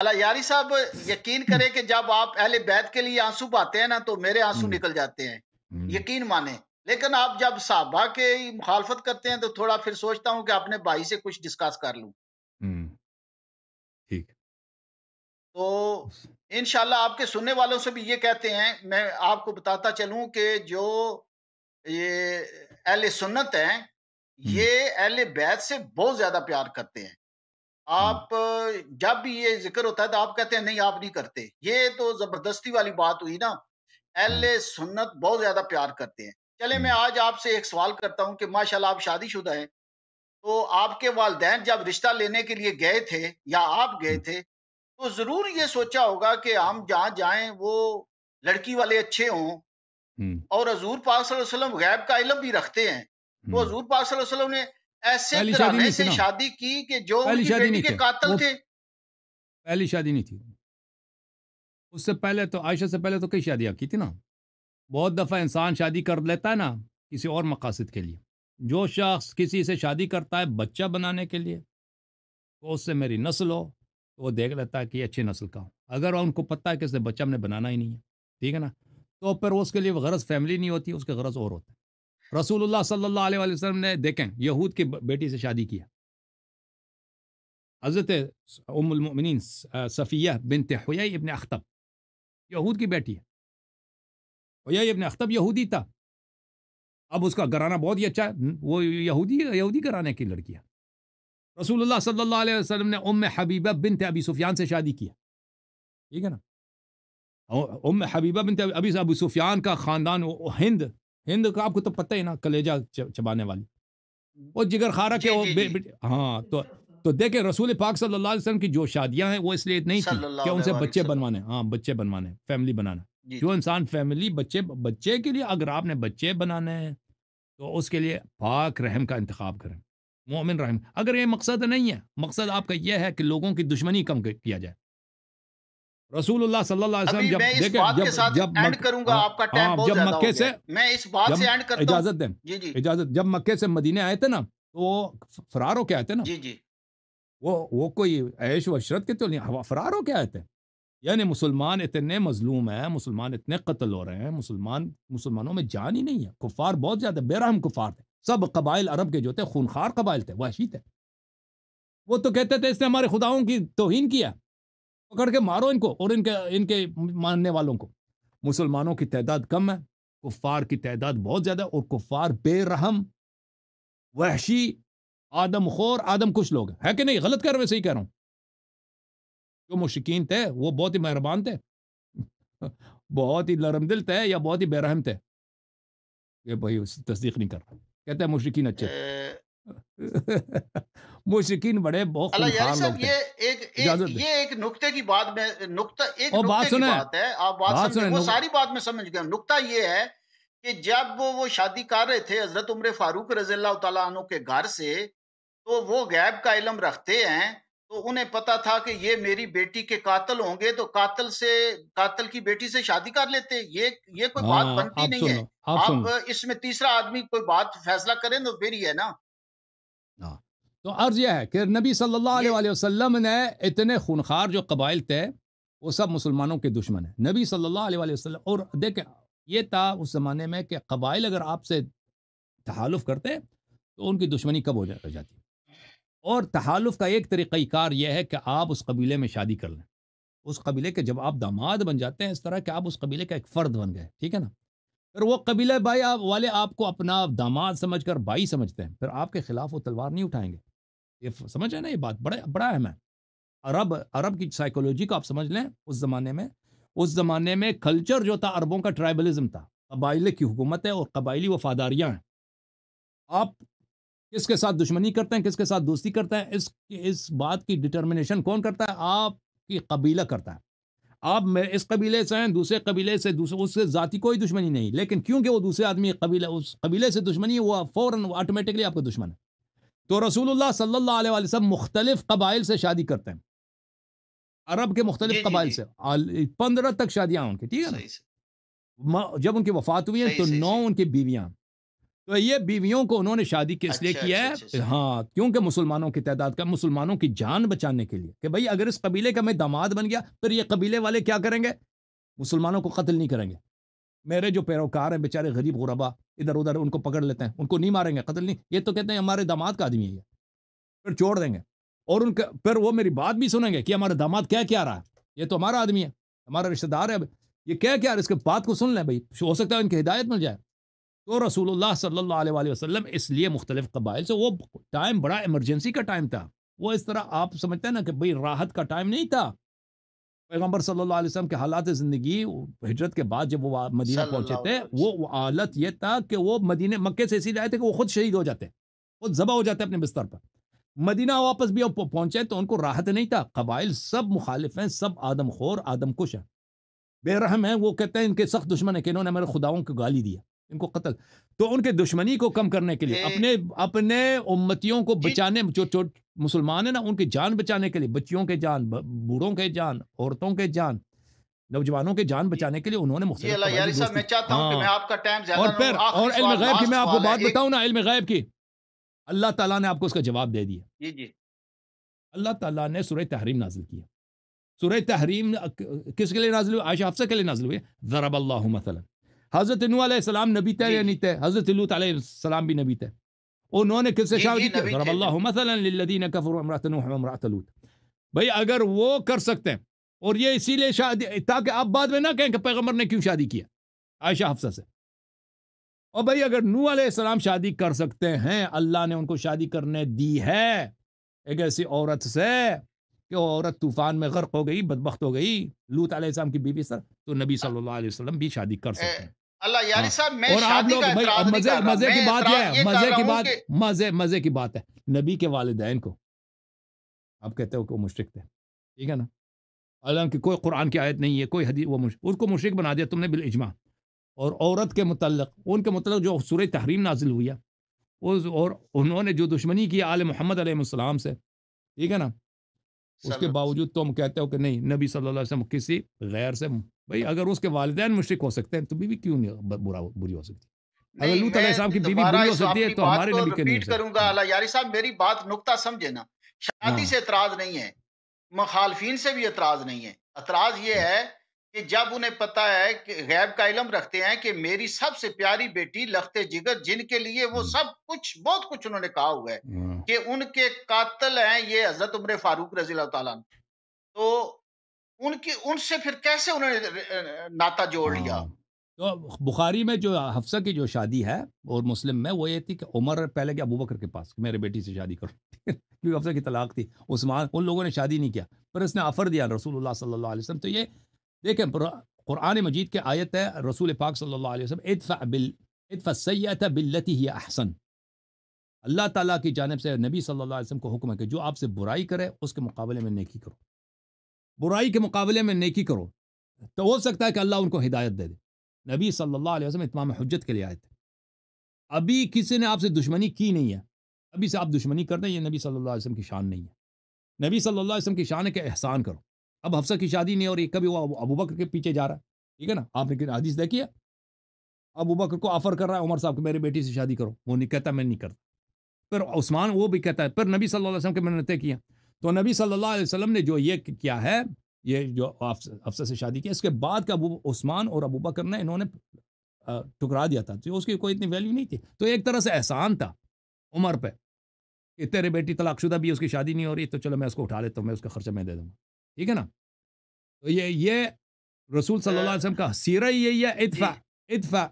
اللہ یاری صاحب یقین کرے کہ جب آپ اہل بیت کے لیے آنسو پاتے ہیں نا تو میرے آنسو نکل جاتے ہیں یقین مانے لیکن آپ جب صحابہ کے مخالفت کرتے ہیں تو تھوڑا پھر سوچتا ہوں کہ اپنے بھائی سے کچھ ڈسکس کر لوں تو انشاءاللہ آپ کے سننے والوں سے بھی یہ کہتے ہیں میں آپ کو بتاتا چلوں کہ جو یہ اہل سنت ہیں یہ اہل بیت سے بہت زیادہ پیار کرتے ہیں آپ جب بھی یہ ذکر ہوتا ہے تو آپ کہتے ہیں نہیں آپ نہیں کرتے یہ تو زبردستی والی بات ہوئی نا اہل ہاں۔ سنت بہت زیادہ پیار کرتے ہیں چلے ہاں۔ میں آج آپ سے ایک سوال کرتا ہوں کہ ماشاء اللہ آپ شادی شدہ ہیں تو آپ کے والدین جب رشتہ لینے کے لیے گئے تھے یا آپ گئے ہاں۔ تھے تو ضرور یہ سوچا ہوگا کہ ہم جہاں جائیں وہ لڑکی والے اچھے ہوں اور حضور پاک صلی اللہ علیہ وسلم غیب کا علم بھی رکھتے ہیں تو حضور پاک صلی اللہ علیہ وسلم نے ایسے شادی سے شادی کی کہ جو پہلی شادی قاتل تھے پہلی شادی نہیں تھی اس سے پہلے تو عائشہ سے پہلے تو کئی شادیاں کی تھی نا بہت دفعہ انسان شادی کر لیتا ہے نا کسی اور مقاصد کے لیے جو شخص کسی سے شادی کرتا ہے بچہ بنانے کے لیے تو اس سے میری نسل ہو تو وہ دیکھ لیتا ہے کہ اچھی نسل کا ہوں اگر ان کو پتہ ہے کہ اس نے بچہ ہم نے بنانا ہی نہیں ہے ٹھیک ہے نا تو پھر اس کے لیے غرض فیملی نہیں ہوتی اس کے غرض اور ہوتا ہے رسول اللہ صلی اللہ علیہ وسلم نے دیکھیں یہود کی بیٹی سے شادی کیا حضرت ام المؤمنین صفیہ بنت ابن اختب یہود کی بیٹی ہے ابن اختب یہودی تھا اب اس کا گھرانہ بہت ہی اچھا ہے وہ یہودی یہودی گرانے کی لڑکی ہے رسول اللہ صلی اللہ علیہ وسلم نے ام حبیبہ بنت ابی سفیان سے شادی کیا ٹھیک ہے نا ام حبیبہ بنت ابی ابی سفیان کا خاندان ہند ہند کا آپ کو تو پتہ ہی نا کلیجہ چبانے والی وہ جگر خا رکھے جی، جی، جی۔ ہاں تو تو دیکھیں رسول پاک صلی اللہ علیہ وسلم کی جو شادیاں ہیں وہ اس لیے نہیں تھی کہ ان سے بچے بنوانے ہاں بچے بنوانے فیملی بنانا جو انسان فیملی بچے بچے کے لیے اگر آپ نے بچے بنانے ہیں تو اس کے لیے پاک رحم کا انتخاب کریں مومن رحم اگر یہ مقصد نہیں ہے مقصد آپ کا یہ ہے کہ لوگوں کی دشمنی کم کیا جائے رسول اللہ صلی اللہ علیہ وسلم جب کروں گا ہاں، آپ کا ہاں، بہت زیادہ سے اینڈ کرتا ہوں اجازت جی، جی۔ اجازت دیں جب سے مدینہ آئے تھے نا تو وہ فرار ہو کے آئے تھے نا جی، وہ کوئی عیش و عشرت کے تو نہیں فرار ہو کے آئے تھے یعنی مسلمان اتنے مظلوم ہیں مسلمان اتنے قتل ہو رہے ہیں مسلمان مسلمانوں میں جان ہی نہیں ہے کفار بہت زیادہ رحم کفار تھے سب قبائل عرب کے جو تھے خونخوار قبائل تھے وہ تھے وہ تو کہتے تھے اس نے ہمارے خداؤں کی توہین کیا پکڑ کے مارو ان کو اور ان کے ان کے ماننے والوں کو مسلمانوں کی تعداد کم ہے کفار کی تعداد بہت زیادہ اور کفار بے رحم وحشی آدم خور آدم کچھ لوگ ہے کہ نہیں غلط کر رہے صحیح کہہ رہا ہوں جو مشکین تھے وہ بہت ہی مہربان تھے بہت ہی نرم دل تھے یا بہت ہی بے رحم تھے یہ بھائی تصدیق نہیں کر رہا کہتے ہیں مشقین اچھے مشکین بڑے بہت یہ ایک نقطے کی بات میں نقطہ ایک نقطے کی بات ہے آپ بات سنیں وہ ساری بات میں سمجھ گئے نقطہ یہ ہے کہ جب وہ شادی کر رہے تھے حضرت عمر فاروق رضی اللہ تعالیٰ عنہ کے گھر سے تو وہ غیب کا علم رکھتے ہیں تو انہیں پتا تھا کہ یہ میری بیٹی کے قاتل ہوں گے تو قاتل سے قاتل کی بیٹی سے شادی کر لیتے یہ یہ کوئی بات ہاں، بنتی نہیں ہے آپ اس میں تیسرا آدمی کوئی بات فیصلہ کریں تو پھر ہی ہے نا ہاں۔ تو عرض یہ ہے کہ نبی صلی اللہ علیہ وآلہ وسلم نے اتنے خونخار جو قبائل تھے وہ سب مسلمانوں کے دشمن ہیں نبی صلی اللہ علیہ وآلہ وسلم اور دیکھیں یہ تھا اس زمانے میں کہ قبائل اگر آپ سے تحالف کرتے تو ان کی دشمنی کب ہو جاتی اور تحالف کا ایک طریقہ کار یہ ہے کہ آپ اس قبیلے میں شادی کر لیں اس قبیلے کے جب آپ داماد بن جاتے ہیں اس طرح کہ آپ اس قبیلے کا ایک فرد بن گئے ٹھیک ہے نا پھر وہ قبیلہ بھائی آپ والے آپ کو اپنا داماد سمجھ کر بھائی سمجھتے ہیں پھر آپ کے خلاف وہ تلوار نہیں اٹھائیں گے یہ سمجھ ہے نا یہ بات بڑے بڑا اہم ہے عرب عرب کی سائیکولوجی کو آپ سمجھ لیں اس زمانے میں اس زمانے میں کلچر جو تھا عربوں کا ٹرائبلزم تھا قبائل کی حکومت ہے اور قبائلی وفاداریاں ہیں آپ کس کے ساتھ دشمنی کرتے ہیں کس کے ساتھ دوستی کرتے ہیں اس اس بات کی ڈٹرمنیشن کون کرتا ہے آپ کی قبیلہ کرتا ہے آپ اس قبیلے سے ہیں دوسرے قبیلے سے دوسرے اس سے ذاتی کوئی دشمنی نہیں لیکن کیونکہ وہ دوسرے آدمی قبیلے اس قبیلے سے دشمنی ہے وہ فوراً آٹومیٹکلی آپ کا دشمن ہے تو رسول اللہ صلی اللہ علیہ وسلم مختلف قبائل سے شادی کرتے ہیں عرب کے مختلف جی، جی، قبائل جی۔ سے پندرہ تک شادیاں ان کی ٹھیک ہے نا جب ان کی وفات ہوئی ہیں تو نو ان کی بیویاں تو یہ بیویوں کو انہوں نے شادی کس لیے اچھا، کی ہے اچھا، اچھا، ہاں کیونکہ مسلمانوں کی تعداد کا مسلمانوں کی جان بچانے کے لیے کہ بھائی اگر اس قبیلے کا میں داماد بن گیا پھر یہ قبیلے والے کیا کریں گے مسلمانوں کو قتل نہیں کریں گے میرے جو پیروکار ہیں بیچارے غریب غربا ادھر ادھر ان کو پکڑ لیتے ہیں ان کو نہیں ماریں گے قتل نہیں یہ تو کہتے ہیں ہمارے داماد کا آدمی ہے یہ پھر چھوڑ دیں گے اور ان کا پھر وہ میری بات بھی سنیں گے کہ ہمارا داماد کیا کیا رہا ہے یہ تو ہمارا آدمی ہے ہمارا رشتے دار ہے یہ کیا ہے اس کے بات کو سن لیں بھائی ہو سکتا ہے ان کی ہدایت مل جائے تو رسول اللہ صلی اللہ علیہ وآلہ وسلم اس لیے مختلف قبائل سے وہ ٹائم بڑا ایمرجنسی کا ٹائم تھا وہ اس طرح آپ سمجھتے ہیں نا کہ بھئی راحت کا ٹائم نہیں تھا پیغمبر صلی اللہ علیہ وسلم کے حالات زندگی ہجرت کے بعد جب وہ مدینہ پہنچے تھے وہ حالت یہ تھا کہ وہ مدینہ مکے سے اسی لائے تھے کہ وہ خود شہید ہو جاتے خود ذبح ہو جاتے اپنے بستر پر مدینہ واپس بھی پہنچے تو ان کو راحت نہیں تھا قبائل سب مخالف ہیں سب آدم خور آدم کش ہیں بے رحم ہیں وہ کہتے ہیں ان کے سخت دشمن ہیں کہ انہوں نے میرے خداؤں کو گالی دیا ان کو قتل تو ان کے دشمنی کو کم کرنے کے لیے اپنے اپنے امتیوں کو جی۔ بچانے جو مسلمان ہیں نا ان کی جان بچانے کے لیے بچیوں کے جان بوڑھوں کے جان عورتوں کے جان نوجوانوں کے جان جی۔ بچانے کے لیے انہوں نے اللہ تعالیٰ نے آپ کو اس کا جواب دے دیا جی، اللہ تعالیٰ نے سورہ تحریم نازل کیا سورہ تحریم کس کے لیے نازل ہوئی عائشہ حفصہ کے لیے نازل ہوئی ضرب اللہ مثلاً حضرت نو علیہ السلام نبی تھے جی. یا نہیں تھے حضرت لوت علیہ السلام بھی نبی تھے انہوں نے کس سے جی، شادی جی، کی رب اللہ مثلا للذین نوح امرات لوت بھائی اگر وہ کر سکتے ہیں اور یہ اسی لیے شادی تاکہ آپ بعد میں نہ کہیں کہ پیغمبر نے کیوں شادی کیا عائشہ حفظہ سے اور بھائی اگر نو علیہ السلام شادی کر سکتے ہیں اللہ نے ان کو شادی کرنے دی ہے ایک ایسی عورت سے کہ وہ عورت طوفان میں غرق ہو گئی بدبخت ہو گئی لوت علیہ السلام کی بیوی سر تو نبی صلی اللہ علیہ وسلم بھی شادی کر سکتے ہیں ہاں، مزے کی بات ہے مزے مزے مزے کی کی بات بات ہے نبی کے والدین کو آپ کہتے ہو کہ وہ مشرق تھے ٹھیک ہے نا حالانکہ کوئی قرآن کی آیت نہیں ہے کوئی حدیث وہ اس کو مشرق بنا دیا تم نے بالاجماع اور عورت کے متعلق ان کے متعلق جو سورہ تحریم نازل ہوئی ہے اور انہوں نے جو دشمنی کی آل محمد علیہ السلام سے ٹھیک ہے نا اس کے باوجود تم کہتے ہو کہ نہیں نبی صلی اللہ علیہ وسلم کسی غیر سے بھائی اگر اس کے والدین مشرق ہو ہو سکتے ہیں تو بیوی کیوں نہیں برا بری سکتی اعتراض نہیں ہے ہے اعتراض یہ کہ جب انہیں پتا ہے کہ غیب کا علم رکھتے ہیں کہ میری سب سے پیاری بیٹی لخت جگر جن کے لیے وہ ہاں۔ سب کچھ بہت کچھ انہوں نے کہا ہوا ہے ہاں۔ کہ ان کے قاتل ہیں یہ حضرت عمر فاروق رضی اللہ تعالیٰ تو ان کی ان سے پھر کیسے انہوں نے ناتا جوڑ لیا ہاں۔ تو بخاری میں جو حفصہ کی جو شادی ہے اور مسلم میں وہ یہ تھی کہ عمر پہلے کیا ابو بکر کے پاس میرے بیٹی سے شادی کرو کیونکہ حفصہ کی طلاق تھی عثمان ان لوگوں نے شادی نہیں کیا پھر اس نے آفر دیا رسول اللہ صلی اللہ علیہ وسلم تو یہ دیکھیں قرآن مجید کے آیت ہے رسول پاک صلی اللہ علیہ وسلم بل ادفع سیت بلتی ہی احسن اللہ تعالیٰ کی جانب سے نبی صلی اللہ علیہ وسلم کو حکم ہے کہ جو آپ سے برائی کرے اس کے مقابلے میں نیکی کرو برائی کے مقابلے میں نیکی کرو تو ہو سکتا ہے کہ اللہ ان کو ہدایت دے دے نبی صلی اللہ علیہ وسلم اتمام حجت کے لیے آئے تھے ابھی کسی نے آپ سے دشمنی کی نہیں ہے ابھی سے آپ دشمنی کر دیں یہ نبی صلی اللہ علیہ وسلم کی شان نہیں ہے نبی صلی اللہ علیہ وسلم کی شان ہے کہ احسان کرو اب حفصہ کی شادی نہیں ہو رہی کبھی وہ ابو بکر کے پیچھے جا رہا ہے ٹھیک ہے نا آپ نے حدیث حدیث ہے ابو بکر کو آفر کر رہا ہے عمر صاحب کہ میرے بیٹی سے شادی کرو وہ نہیں کہتا میں نہیں کرتا پھر عثمان وہ بھی کہتا ہے پھر نبی صلی اللہ علیہ وسلم کے میں نے طے کیا تو نبی صلی اللہ علیہ وسلم نے جو یہ کیا ہے یہ جو افسر سے شادی کیا اس کے بعد کا عثمان اور ابو بکر نے انہوں نے ٹکرا دیا تھا تو اس کی کوئی اتنی ویلیو نہیں تھی تو ایک طرح سے احسان تھا عمر پہ کہ تیرے بیٹی طلاق شدہ بھی اس کی شادی نہیں ہو رہی تو چلو میں اس کو اٹھا لیتا ہوں میں اس کا خرچہ میں دے دوں گا ٹھیک ہے نا تو یہ یہ رسول صلی اللہ علیہ وسلم کا ادفع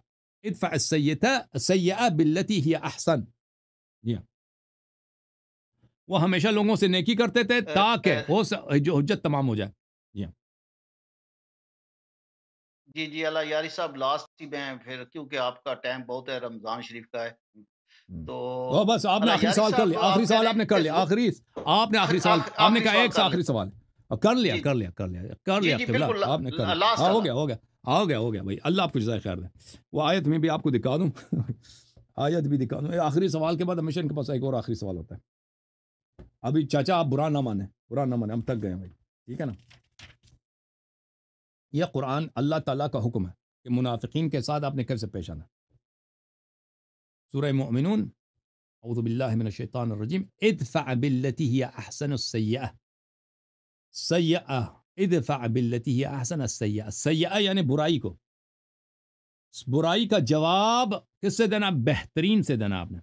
یہ جی۔ السیئہ باللتی ہی احسن جی ہاں وہ ہمیشہ لوگوں سے نیکی کرتے تھے تاکہ وہ جو حجت تمام ہو جائے جی ہاں۔ جی،, جی اللہ یاری صاحب لاسٹ میں پھر کیونکہ آپ کا ٹائم بہت ہے رمضان شریف کا ہے تو بس آپ نے آخری سوال کر لیا آخری سوال آپ نے کر لیا آخری آپ نے آخری سوال آپ نے کہا ایک سا آخری سوال جی۔ کر لیا کر لیا کر جی، لیا کر لیا آپ نے کر لیا ہاں، ہو گیا ہو گیا ہاں، ہو گیا ہو گیا بھائی اللہ آپ کو جزائے خیر دیں وہ آیت میں بھی آپ کو دکھا دوں آیت بھی دکھا دوں آخری سوال کے بعد ہمیشہ ان کے پاس ایک اور آخری سوال ہوتا ہے ابھی چاچا آپ برا نہ مانیں برا نہ مانیں ہم تک گئے ہیں بھائی ٹھیک ہے نا یہ قرآن اللہ تعالیٰ کا حکم ہے کہ منافقین کے ساتھ آپ نے کیسے پیش آنا سورہ مؤمنون اعوذ باللہ من الشیطان الرجیم ادفع باللتی ہی احسن السیئہ سیئہ ادفع باللتی ہی احسن السیئہ سیئہ یعنی برائی کو برائی کا جواب کس سے دینا بہترین سے دینا آپ نے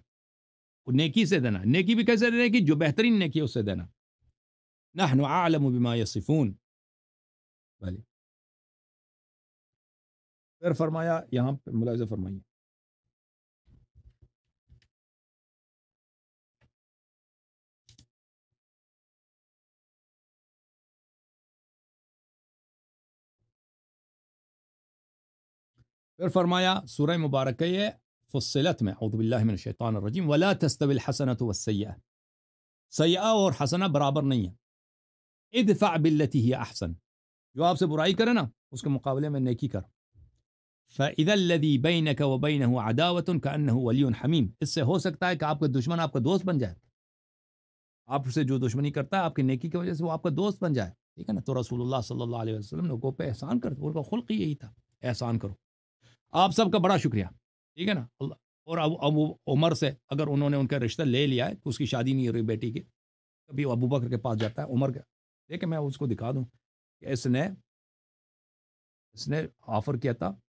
نیکی سے دینا نیکی بھی کیسے دینا کہ جو بہترین نیکی اسے دینا نہ صفون فرمایا یہاں پہ ملاحظہ فرمائیے پھر فرمایا سورہ مبارک ہے فصلت میں اعوذ باللہ من الشیطان الرجیم ولا تستوی والسیئہ سیاح اور حسنہ برابر نہیں ہے ادفع باللتی ہی احسن جو آپ سے برائی کرے نا اس کے مقابلے میں نیکی کر اس سے ہو سکتا ہے کہ آپ کا دشمن آپ کا دوست بن جائے آپ سے جو دشمنی کرتا ہے آپ کی نیکی کی وجہ سے وہ آپ کا دوست بن جائے ٹھیک ہے نا تو رسول اللہ صلی اللہ علیہ وسلم لوگوں پہ احسان کرتے ان کا خلقی یہی تھا احسان کرو آپ سب کا بڑا شکریہ ٹھیک ہے نا اللہ اور اب ابو عمر سے اگر انہوں نے ان کا رشتہ لے لیا ہے تو اس کی شادی نہیں ہو رہی بیٹی کی کبھی ابو بکر کے پاس جاتا ہے عمر کا دیکھیں میں اس کو دکھا دوں کہ اس نے اس نے آفر کیا تھا